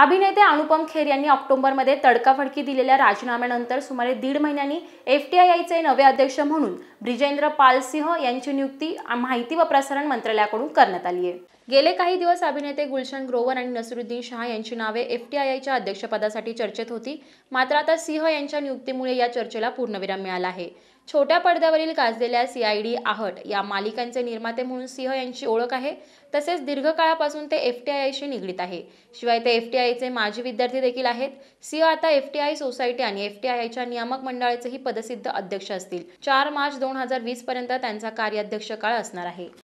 अभिनेते अनुपम खेर यांनी ऑक्टोबरमध्ये तडकाफडकी दिलेल्या राजीनाम्यानंतर सुमारे दीड महिन्यांनी एफ टी आय आयचे नवे अध्यक्ष म्हणून ब्रिजेंद्र पालसिंह यांची नियुक्ती माहिती व प्रसारण मंत्रालयाकडून करण्यात आली आहे गेले काही दिवस अभिनेते गुलशन ग्रोवर आणि नसरुद्दीन शाह यांची नावे एफ टी आय आयच्या अध्यक्षपदासाठी चर्चेत होती मात्र आता सिंह यांच्या नियुक्तीमुळे या चर्चेला पूर्णविराम मिळाला आहे छोट्या पडद्यावरील गाजलेल्या डी आहट या मालिकांचे निर्माते म्हणून सिंह यांची ओळख आहे तसेच दीर्घकाळापासून ते एफ टी आय आयशी निगडीत आहे शिवाय ते एफ टी आयचे माजी विद्यार्थी देखील आहेत सिंह आता एफ टी आय सोसायटी आणि एफ टी आय आयच्या नियामक मंडळाचेही पदसिद्ध अध्यक्ष असतील चार मार्च दोन दोन हजार वीसपर्यंत त्यांचा कार्याध्यक्ष काळ असणार आहे